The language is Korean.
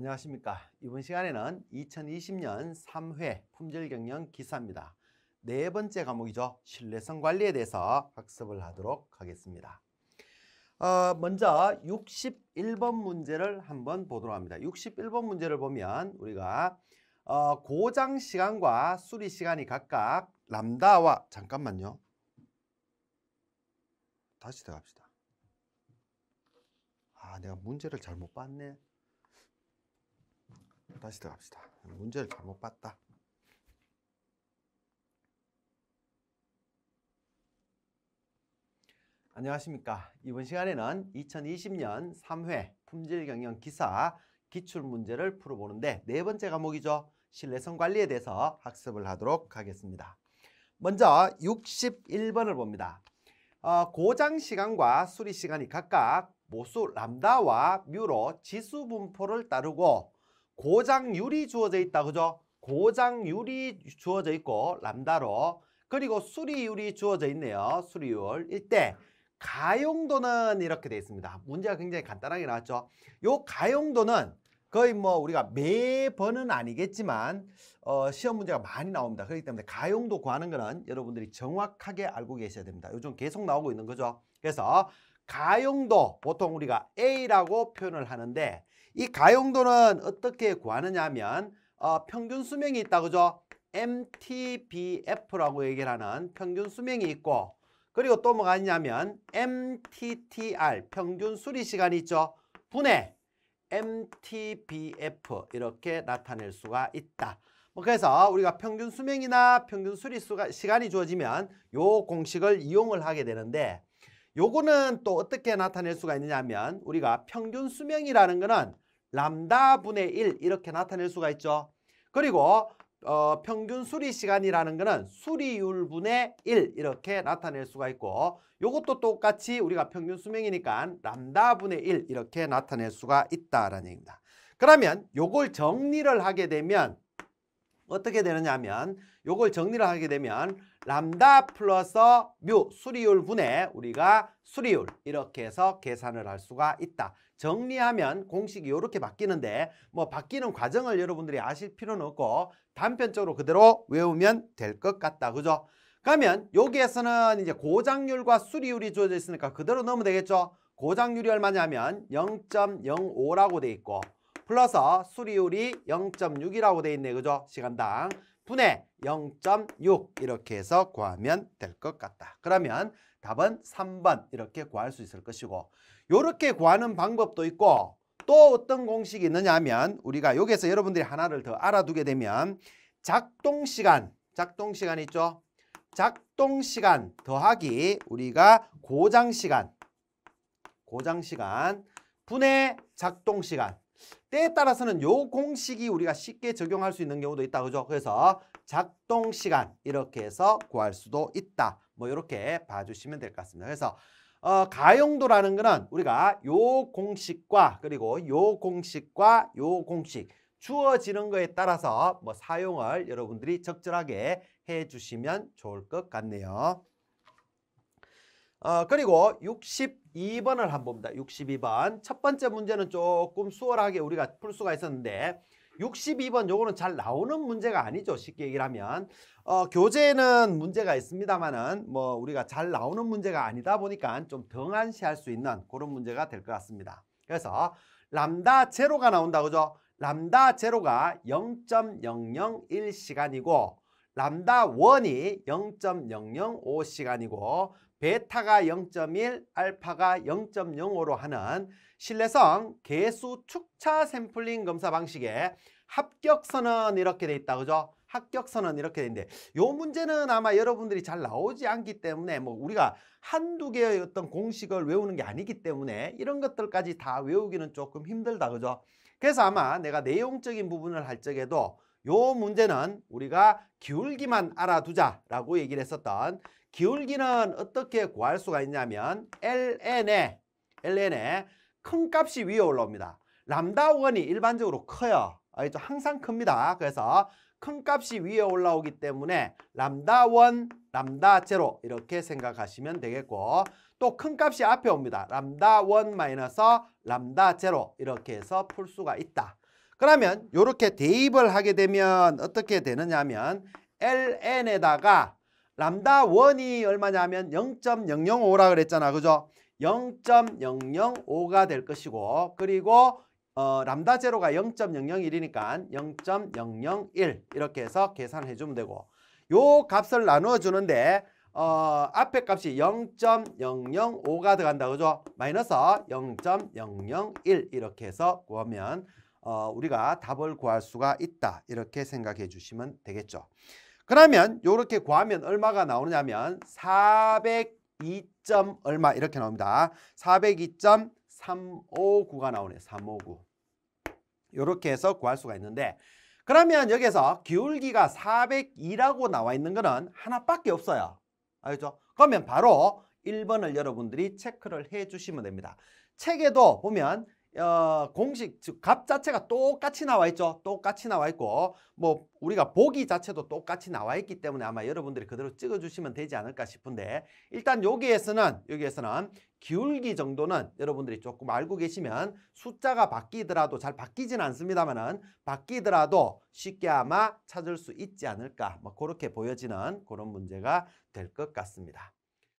안녕하십니까. 이번 시간에는 2020년 3회 품질경영 기사입니다. 네 번째 과목이죠. 신뢰성 관리에 대해서 학습을 하도록 하겠습니다. 어, 먼저 61번 문제를 한번 보도록 합니다. 61번 문제를 보면 우리가 어, 고장 시간과 수리 시간이 각각 람다와 잠깐만요. 다시 들어갑시다. 아, 내가 문제를 잘못 봤네. 다시 들어갑시다. 문제를 잘못 봤다. 안녕하십니까. 이번 시간에는 2020년 3회 품질경영 기사 기출문제를 풀어보는데 네 번째 과목이죠. 신뢰성 관리에 대해서 학습을 하도록 하겠습니다. 먼저 61번을 봅니다. 어, 고장 시간과 수리 시간이 각각 모수 람다와 뮤로 지수 분포를 따르고 고장률이 주어져 있다. 그죠? 고장률이 주어져 있고 람다로 그리고 수리율이 주어져 있네요. 수리율 일대 가용도는 이렇게 되어 있습니다. 문제가 굉장히 간단하게 나왔죠. 요 가용도는 거의 뭐 우리가 매번은 아니겠지만 어, 시험 문제가 많이 나옵니다. 그렇기 때문에 가용도 구하는 거는 여러분들이 정확하게 알고 계셔야 됩니다. 요즘 계속 나오고 있는 거죠. 그래서 가용도 보통 우리가 A라고 표현을 하는데 이 가용도는 어떻게 구하느냐 하면 어, 평균 수명이 있다 그죠? MTBF라고 얘기를 하는 평균 수명이 있고 그리고 또 뭐가 있냐면 MTTR 평균 수리 시간이 있죠. 분해 MTBF 이렇게 나타낼 수가 있다. 뭐 그래서 우리가 평균 수명이나 평균 수리 수가, 시간이 주어지면 요 공식을 이용을 하게 되는데 요거는 또 어떻게 나타낼 수가 있느냐 하면 우리가 평균 수명이라는 거는 람다 분의 1 이렇게 나타낼 수가 있죠. 그리고 어, 평균 수리 시간이라는 거는 수리율 분의 1 이렇게 나타낼 수가 있고 요것도 똑같이 우리가 평균 수명이니까 람다 분의 1 이렇게 나타낼 수가 있다라는 얘기입니다. 그러면 요걸 정리를 하게 되면 어떻게 되느냐 하면 요걸 정리를 하게 되면 람다 플러스 뮤 수리율 분에 우리가 수리율 이렇게 해서 계산을 할 수가 있다. 정리하면 공식이 이렇게 바뀌는데 뭐 바뀌는 과정을 여러분들이 아실 필요는 없고 단편적으로 그대로 외우면 될 것 같다. 그죠? 그러면 여기에서는 이제 고장률과 수리율이 주어져 있으니까 그대로 넣으면 되겠죠? 고장률이 얼마냐면 0.05라고 돼 있고 플러스 어, 수리율이 0.6이라고 돼 있네. 그죠? 시간당 분의 0.6 이렇게 해서 구하면 될 것 같다. 그러면 답은 3번 이렇게 구할 수 있을 것이고 이렇게 구하는 방법도 있고 또 어떤 공식이 있느냐 하면 우리가 여기서 에 여러분들이 하나를 더 알아두게 되면 작동시간, 작동시간 있죠? 작동시간 더하기 우리가 고장시간, 고장시간 분의 작동시간 때에 따라서는 요 공식이 우리가 쉽게 적용할 수 있는 경우도 있다. 그죠? 그래서 작동 시간 이렇게 해서 구할 수도 있다. 뭐 이렇게 봐주시면 될 것 같습니다. 그래서 어, 가용도라는 거는 우리가 요 공식과 그리고 요 공식과 요 공식 주어지는 거에 따라서 뭐 사용을 여러분들이 적절하게 해주시면 좋을 것 같네요. 어, 그리고 62번을 한번 봅니다. 62번. 첫 번째 문제는 조금 수월하게 우리가 풀 수가 있었는데 62번 요거는 잘 나오는 문제가 아니죠. 쉽게 얘기 하면. 어, 교재는 문제가 있습니다만은 뭐 우리가 잘 나오는 문제가 아니다 보니까 좀 등한시할 수 있는 그런 문제가 될 것 같습니다. 그래서 람다 제로가 나온다 그죠? 람다 제로가 0.001시간이고 람다 원이 0.005시간이고 베타가 0.1, 알파가 0.05로 하는 신뢰성 개수 축차 샘플링 검사 방식에 합격 선언 이렇게 돼 있다 그죠? 합격 선언 이렇게 되는데 요 문제는 아마 여러분들이 잘 나오지 않기 때문에 뭐 우리가 한두 개의 어떤 공식을 외우는 게 아니기 때문에 이런 것들까지 다 외우기는 조금 힘들다 그죠? 그래서 아마 내가 내용적인 부분을 할 적에도 요 문제는 우리가 기울기만 알아두자라고 얘기를 했었던 기울기는 어떻게 구할 수가 있냐면 ln에 ln에 큰 값이 위에 올라옵니다. 람다 원이 일반적으로 커요. 알겠죠? 아, 항상 큽니다. 그래서 큰 값이 위에 올라오기 때문에 람다 원, 람다 제로 이렇게 생각하시면 되겠고 또 큰 값이 앞에 옵니다. 람다 원마이너스 람다 제로 이렇게 해서 풀 수가 있다. 그러면 이렇게 대입을 하게 되면 어떻게 되느냐면 ln에다가 람다 1이 얼마냐면 0.005라 그랬잖아. 그죠? 0.005가 될 것이고 그리고 어, 람다 제로가 0.001이니까 0.001 이렇게 해서 계산해 을 주면 되고 요 값을 나누어 주는데 어, 앞에 값이 0.005가 들어간다 그죠? 마이너스 0.001 이렇게 해서 구하면 어, 우리가 답을 구할 수가 있다 이렇게 생각해 주시면 되겠죠. 그러면 이렇게 구하면 얼마가 나오느냐면 402. 얼마 이렇게 나옵니다. 402.359가 나오네요. 359. 이렇게 해서 구할 수가 있는데 그러면 여기서 기울기가 402라고 나와 있는 거는 하나밖에 없어요. 알죠? 그러면 바로 1번을 여러분들이 체크를 해 주시면 됩니다. 책에도 보면 어, 공식 즉 값 자체가 똑같이 나와 있죠. 똑같이 나와 있고 뭐 우리가 보기 자체도 똑같이 나와 있기 때문에 아마 여러분들이 그대로 찍어주시면 되지 않을까 싶은데 일단 여기에서는 여기에서는 기울기 정도는 여러분들이 조금 알고 계시면 숫자가 바뀌더라도 잘 바뀌진 않습니다만은 바뀌더라도 쉽게 아마 찾을 수 있지 않을까 뭐 그렇게 보여지는 그런 문제가 될 것 같습니다.